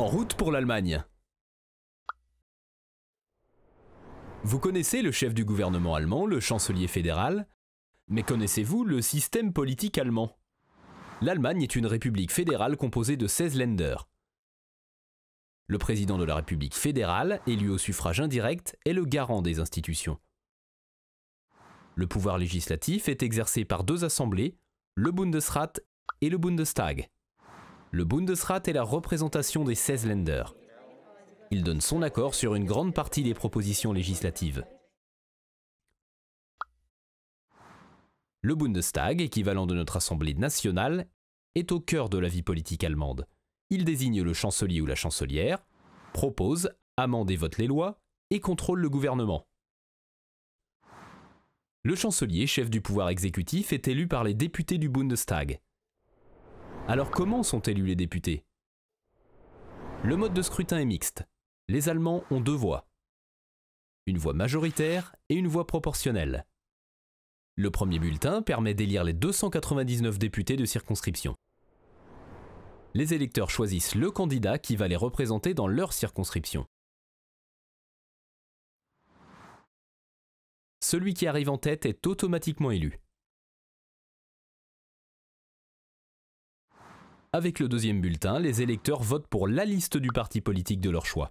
En route pour l'Allemagne. Vous connaissez le chef du gouvernement allemand, le chancelier fédéral, mais connaissez-vous le système politique allemand L'Allemagne est une république fédérale composée de 16 Länder. Le président de la République fédérale, élu au suffrage indirect, est le garant des institutions. Le pouvoir législatif est exercé par deux assemblées, le Bundesrat et le Bundestag. Le Bundesrat est la représentation des 16 lenders. Il donne son accord sur une grande partie des propositions législatives. Le Bundestag, équivalent de notre Assemblée nationale, est au cœur de la vie politique allemande. Il désigne le chancelier ou la chancelière, propose, amende et vote les lois, et contrôle le gouvernement. Le chancelier, chef du pouvoir exécutif, est élu par les députés du Bundestag. Alors comment sont élus les députés Le mode de scrutin est mixte. Les Allemands ont deux voix. Une voix majoritaire et une voix proportionnelle. Le premier bulletin permet d'élire les 299 députés de circonscription. Les électeurs choisissent le candidat qui va les représenter dans leur circonscription. Celui qui arrive en tête est automatiquement élu. Avec le deuxième bulletin, les électeurs votent pour la liste du parti politique de leur choix.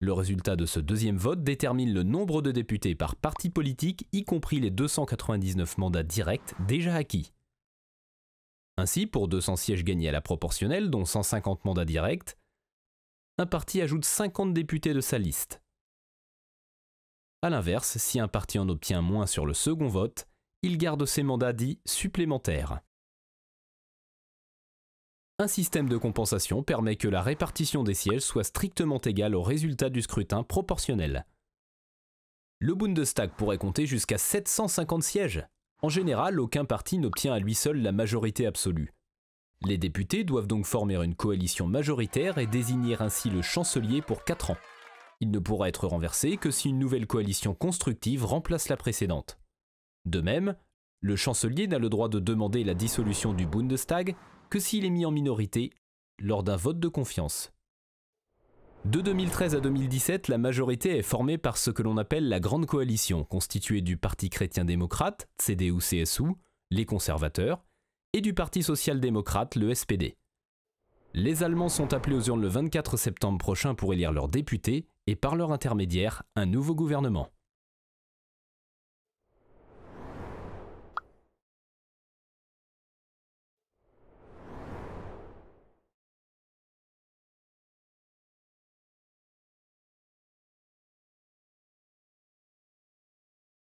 Le résultat de ce deuxième vote détermine le nombre de députés par parti politique, y compris les 299 mandats directs déjà acquis. Ainsi, pour 200 sièges gagnés à la proportionnelle, dont 150 mandats directs, un parti ajoute 50 députés de sa liste. A l'inverse, si un parti en obtient moins sur le second vote, il garde ses mandats dits supplémentaires. Un système de compensation permet que la répartition des sièges soit strictement égale au résultat du scrutin proportionnel. Le Bundestag pourrait compter jusqu'à 750 sièges. En général, aucun parti n'obtient à lui seul la majorité absolue. Les députés doivent donc former une coalition majoritaire et désigner ainsi le chancelier pour 4 ans. Il ne pourra être renversé que si une nouvelle coalition constructive remplace la précédente. De même, le chancelier n'a le droit de demander la dissolution du Bundestag que s'il est mis en minorité lors d'un vote de confiance. De 2013 à 2017, la majorité est formée par ce que l'on appelle la Grande Coalition, constituée du Parti chrétien-démocrate, CDU-CSU, les conservateurs, et du Parti social-démocrate, le SPD. Les Allemands sont appelés aux urnes le 24 septembre prochain pour élire leurs députés et par leur intermédiaire un nouveau gouvernement.